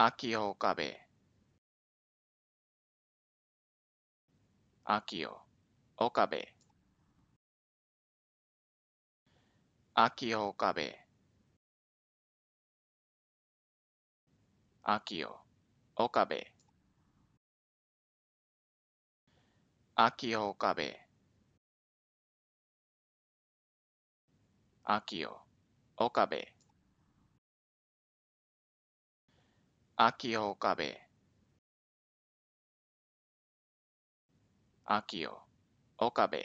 秋を浮かべ秋を浮かべ秋を浮かべ秋を浮かべ秋を浮かべ秋を秋を浮かべ秋を岡部。